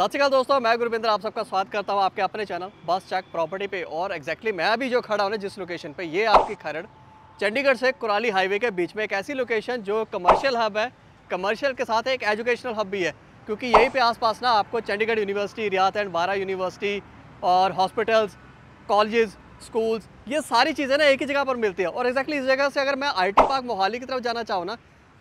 सत श्रीकाल दोस्तों मैं गुरविंदर आप सबका स्वागत करता हूँ आपके अपने चैनल बस चैक प्रॉपर्टी पे और एक्जैक्टली मैं अभी जो खड़ा हूँ ना जिस लोकेशन पे ये आपकी खरड़ चंडीगढ़ से कुराली हाईवे के बीच में एक ऐसी लोकेशन जो कमर्शियल हब है कमर्शियल के साथ एक एजुकेशनल हब भी है क्योंकि यहीं पर आस ना आपको Chandigarh university Rayat and Bahra university और हॉस्पिटल्स कॉलेज स्कूल्स ये सारी चीज़ें ना एक ही जगह पर मिलती है और एक्जैक्टली exactly इस जगह से अगर मैं आई पार्क मोहाली की तरफ जाना चाहूँ ना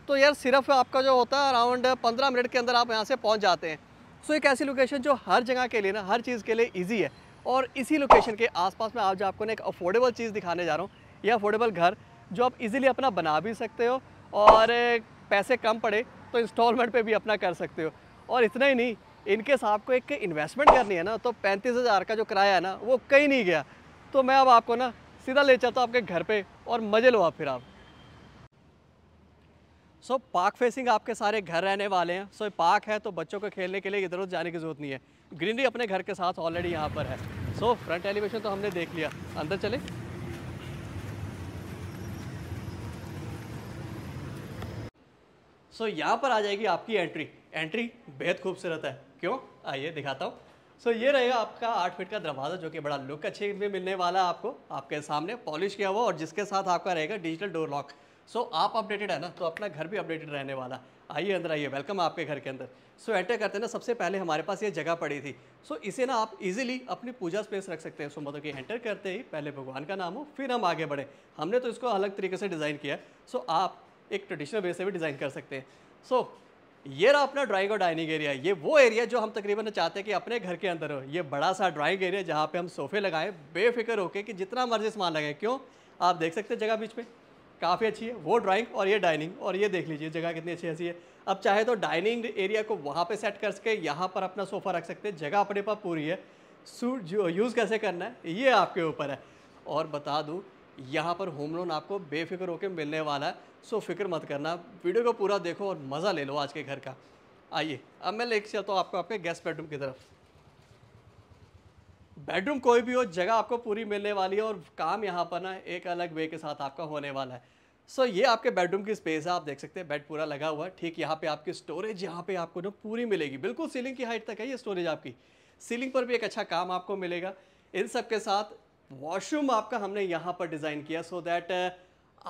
तो यार सिर्फ आपका जो होता है अराउंड पंद्रह मिनट के अंदर आप यहाँ से पहुँच जाते हैं सो एक ऐसी लोकेशन जो हर जगह के लिए ना हर चीज़ के लिए ईजी है और इसी लोकेशन के आसपास में आज आपको ना एक अफोर्डेबल चीज़ दिखाने जा रहा हूँ यह अफोर्डेबल घर जो आप इजीली अपना बना भी सकते हो और पैसे कम पड़े तो इंस्टॉलमेंट पे भी अपना कर सकते हो और इतना ही नहीं इनकेस आपको एक इन्वेस्टमेंट करनी है ना तो पैंतीस हज़ार का जो किराया है ना वो कहीं नहीं गया तो मैं अब आपको ना सीधा ले चलता हूँ आपके घर पर और मज़े लो आप फिर आप सो so, पार्क फेसिंग आपके सारे घर रहने वाले हैं सो so, पार्क है तो बच्चों को खेलने के लिए इधर उधर जाने की ज़रूरत नहीं है ग्रीनरी अपने घर के साथ ऑलरेडी यहाँ पर है सो so, फ्रंट एलिवेशन तो हमने देख लिया अंदर चले सो so, यहाँ पर आ जाएगी आपकी एंट्री एंट्री बेहद खूबसूरत है क्यों आइए दिखाता हूँ सो so, ये रहेगा आपका आठ फीट का दरवाज़ा जो कि बड़ा लुक अच्छे में मिलने वाला है आपको आपके सामने पॉलिश किया हुआ और जिसके साथ आपका रहेगा digital door lock so so, आप अपडेटेड है ना तो अपना घर भी अपडेटेड रहने वाला आइए अंदर आइए वेलकम आपके घर के अंदर सो so, एंटर करते ना सबसे पहले हमारे पास ये जगह पड़ी थी सो so, इसे ना आप इजीली अपनी पूजा स्पेस रख सकते हैं सो मतलब कि एंटर करते ही पहले भगवान का नाम हो फिर हम आगे बढ़े हमने तो इसको अलग तरीके से डिज़ाइन किया सो so, आप एक ट्रेडिशनल वे से भी डिज़ाइन कर सकते हैं सो so, ये रहा अपना ड्राइंग और डाइनिंग एरिया ये वो एरिया जो हम तकरीबन चाहते हैं कि अपने घर के अंदर हो ये बड़ा सा ड्राइंग एरिया जहाँ पे हम सोफे लगाएं बेफिक्र होके कि जितना मर्जी सामान लगाएँ क्यों आप देख सकते हैं जगह बीच में काफ़ी अच्छी है वो ड्राइंग और ये डाइनिंग और ये देख लीजिए जगह कितनी अच्छी ऐसी है अब चाहे तो डाइनिंग एरिया को वहाँ पे सेट कर सके यहाँ पर अपना सोफ़ा रख सकते हैं जगह अपने पास पूरी है सूट यूज़ कैसे करना है ये आपके ऊपर है और बता दूँ यहाँ पर होम लोन आपको बेफिक्र होकर मिलने वाला है सो फिक्र मत करना वीडियो को पूरा देखो और मज़ा ले लो आज के घर का आइए अब मैं लेके चलता हूँ आपको आपके गेस्ट बेडरूम की तरफ बेडरूम कोई भी हो जगह आपको पूरी मिलने वाली है और काम यहाँ पर ना एक अलग वे के साथ आपका होने वाला है सो so, ये आपके बेडरूम की स्पेस है आप देख सकते हैं बेड पूरा लगा हुआ है ठीक यहाँ पे आपकी स्टोरेज यहाँ पे आपको ना पूरी मिलेगी बिल्कुल सीलिंग की हाइट तक है ये स्टोरेज आपकी सीलिंग पर भी एक अच्छा काम आपको मिलेगा इन सब के साथ वॉशरूम आपका हमने यहाँ पर डिज़ाइन किया सो so दैट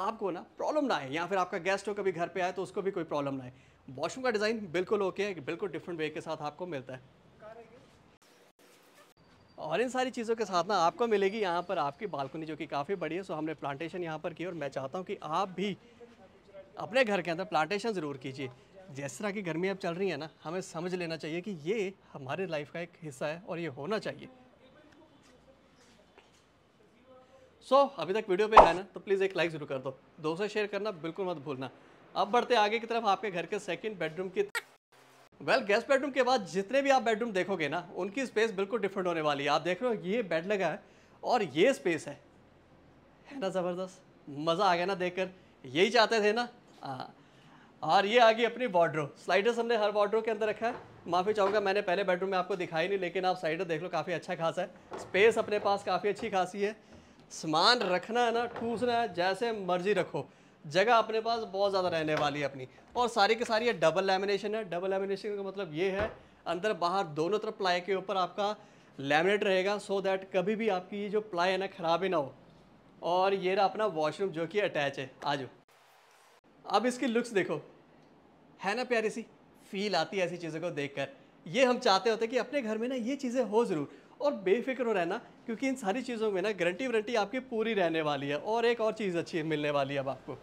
आपको ना प्रॉब्लम ना आए या फिर आपका गेस्ट हो कभी घर पर आए तो उसको भी कोई प्रॉब्लम ना आए वॉशरूम का डिज़ाइन बिल्कुल ओके है बिल्कुल डिफरेंट वे के साथ आपको मिलता है और इन सारी चीज़ों के साथ ना आपको मिलेगी यहाँ पर आपकी बालकनी जो कि काफ़ी बड़ी है सो हमने प्लांटेशन यहाँ पर की और मैं चाहता हूँ कि आप भी अपने घर के अंदर प्लांटेशन ज़रूर कीजिए जिस तरह की गर्मी अब चल रही है ना हमें समझ लेना चाहिए कि ये हमारे लाइफ का एक हिस्सा है और ये होना चाहिए सो so, अभी तक वीडियो पे है ना तो प्लीज़ एक लाइक ज़रूर कर दो दोस्तों शेयर करना बिल्कुल मत भूलना अब बढ़ते आगे की तरफ आपके घर के सेकंड बेडरूम की वेल गेस्ट बेडरूम के बाद जितने भी आप बेडरूम देखोगे ना उनकी स्पेस बिल्कुल डिफरेंट होने वाली है आप देख रहे हो ये बेड लगा है और ये स्पेस है है ना ज़बरदस्त मज़ा आ गया ना देखकर यही चाहते थे ना हाँ और ये आ गई अपनी बॉर्डरो स्लाइडर्स हमने हर बॉर्डरो के अंदर रखा है माफ़ी चाहूँगा मैंने पहले बेडरूम में आपको दिखाई नहीं लेकिन आप स्लाइडर देख लो काफ़ी अच्छा खासा है स्पेस अपने पास काफ़ी अच्छी खासी है सामान रखना है ना ठूसना है जैसे मर्जी रखो जगह अपने पास बहुत ज़्यादा रहने वाली है अपनी और सारी की सारी ये डबल लेमिनेशन है डबल लेमिनेशन का मतलब ये है अंदर बाहर दोनों तरफ प्लाई के ऊपर आपका लेमिनेट रहेगा सो दैट कभी भी आपकी ये जो प्लाई है ना ख़राब ही ना हो और ये रहा अपना वॉशरूम जो कि अटैच है आज अब इसकी लुक्स देखो है ना प्यारी सी फील आती है ऐसी चीज़ों को कर ये हम चाहते होते कि अपने घर में ना ये चीज़ें हो ज़रूर और बेफिक्र रहना क्योंकि इन सारी चीज़ों में ना गारंटी वारंटी आपकी पूरी रहने वाली है और एक और चीज़ अच्छी मिलने वाली है अब आपको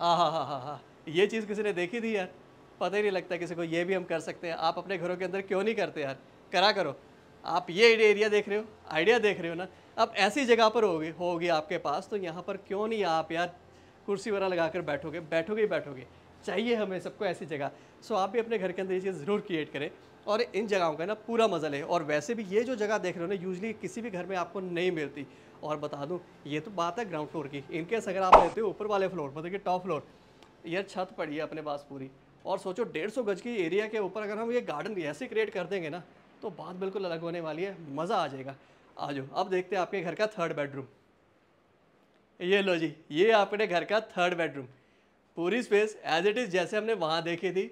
हाँ हाँ हाँ हाँ ये चीज़ किसी ने देखी थी यार पता ही नहीं लगता किसी को ये भी हम कर सकते हैं आप अपने घरों के अंदर क्यों नहीं करते यार करा करो आप ये एरिया देख रहे हो आइडिया देख रहे हो ना अब ऐसी जगह पर होगी होगी आपके पास तो यहाँ पर क्यों नहीं आप यार कुर्सी वगैरह लगा कर बैठोगे बैठोगे ही बैठोगे चाहिए हमें सबको ऐसी जगह सो आप भी अपने घर के अंदर ये चीज़ ज़रूर क्रिएट करें और इन जगहों का ना पूरा मज़ा लें और वैसे भी ये जो जगह देख रहे हो ना यूजली किसी भी घर में आपको नहीं मिलती और बता दूँ ये तो बात है ग्राउंड फ्लोर की इनकेस अगर आप रहते हो ऊपर वाले फ्लोर मतलब कि टॉप फ्लोर यह छत पड़ी है अपने पास पूरी और सोचो डेढ़ सौ गज की एरिया के ऊपर अगर हम ये गार्डन ऐसे क्रिएट कर देंगे ना तो बात बिल्कुल अलग होने वाली है मज़ा आ जाएगा आ जाओ अब देखते हैं आपके घर का थर्ड बेडरूम ये लो जी ये आपके घर का थर्ड बेडरूम पूरी स्पेस एज इट इज़ जैसे हमने वहाँ देखी थी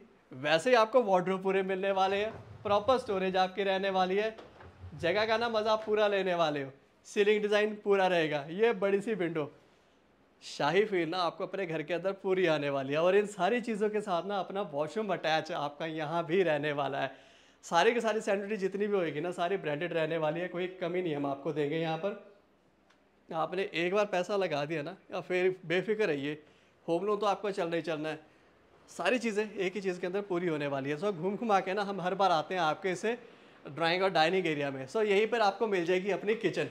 वैसे ही आपको वार्ड्रोप पूरे मिलने वाले हैं प्रॉपर स्टोरेज आपकी रहने वाली है जगह का ना मज़ा आप पूरा लेने वाले हो सीलिंग डिज़ाइन पूरा रहेगा ये बड़ी सी विंडो शाही फील ना आपको अपने घर के अंदर पूरी आने वाली है और इन सारी चीज़ों के साथ ना अपना वॉशरूम अटैच आपका यहाँ भी रहने वाला है सारी की सारी सैनिटरी जितनी भी होगी ना सारी ब्रांडेड रहने वाली है कोई कमी नहीं हम आपको देंगे यहाँ पर आपने एक बार पैसा लगा दिया ना या फिर बेफिक्र रहिए होम लोन तो आपका चलना ही चलना है सारी चीज़ें एक ही चीज़ के अंदर पूरी होने वाली है सो घूम घुमा के ना हम हर बार आते हैं आपके इसे ड्राइंग और डाइनिंग एरिया में सो यहीं पर आपको मिल जाएगी अपनी किचन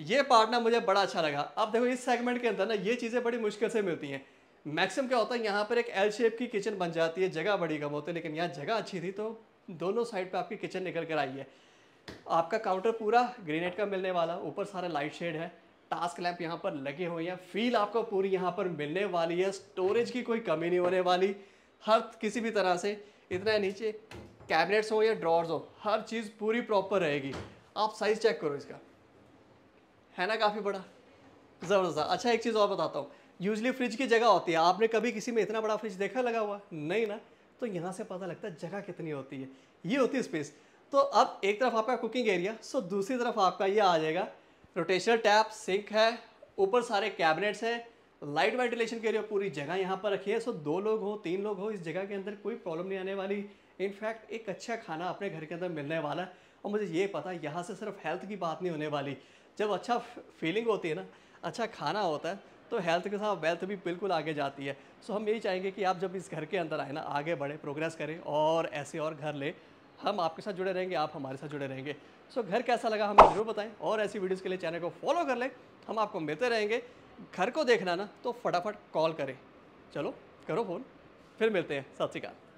ये पार्ट ना मुझे बड़ा अच्छा लगा अब देखो इस सेगमेंट के अंदर ना ये चीज़ें बड़ी मुश्किल से मिलती हैं मैक्सिमम क्या होता है यहाँ पर एक एल शेप की किचन बन जाती है जगह बड़ी कम होती है लेकिन यहाँ जगह अच्छी थी तो दोनों साइड पर आपकी किचन निकल कर आई है आपका काउंटर पूरा ग्रेनेट का मिलने वाला ऊपर सारा लाइट शेड है टास्क लैंप यहाँ पर लगे हुए हैं फील आपको पूरी यहाँ पर मिलने वाली है स्टोरेज की कोई कमी नहीं होने वाली हर किसी भी तरह से इतना नीचे कैबिनेट्स हो या ड्रॉर्स हो हर चीज़ पूरी प्रॉपर रहेगी आप साइज़ चेक करो इसका है ना काफ़ी बड़ा ज़बरदस्त अच्छा एक चीज़ और बताता हूँ यूजली फ्रिज की जगह होती है आपने कभी किसी में इतना बड़ा फ्रिज देखा लगा हुआ नहीं ना तो यहाँ से पता लगता है जगह कितनी होती है ये होती है स्पेस तो अब एक तरफ आपका कुकिंग एरिया सो दूसरी तरफ आपका ये आ जाएगा रोटेशनल टैप सिंक है ऊपर सारे कैबिनेट्स हैं लाइट वेंटिलेशन के लिए पूरी जगह यहाँ पर रखी है सो दो लोग हो तीन लोग हो इस जगह के अंदर कोई प्रॉब्लम नहीं आने वाली इनफैक्ट एक अच्छा खाना अपने घर के अंदर मिलने वाला है और मुझे ये पता है यहाँ से सिर्फ हेल्थ की बात नहीं होने वाली जब अच्छा फीलिंग होती है ना अच्छा खाना होता है तो हेल्थ के साथ वेल्थ भी बिल्कुल आगे जाती है सो हम यही चाहेंगे कि आप जब इस घर के अंदर आए ना आगे बढ़ें प्रोग्रेस करें और ऐसे और घर लें हम आपके साथ जुड़े रहेंगे आप हमारे साथ जुड़े रहेंगे सो घर कैसा लगा हमें ज़रूर बताएं और ऐसी वीडियोज़ के लिए चैनल को फॉलो कर लें हम आपको मिलते रहेंगे घर को देखना ना तो फटाफट कॉल करें चलो करो फ़ोन फिर मिलते हैं सत श्रीकाल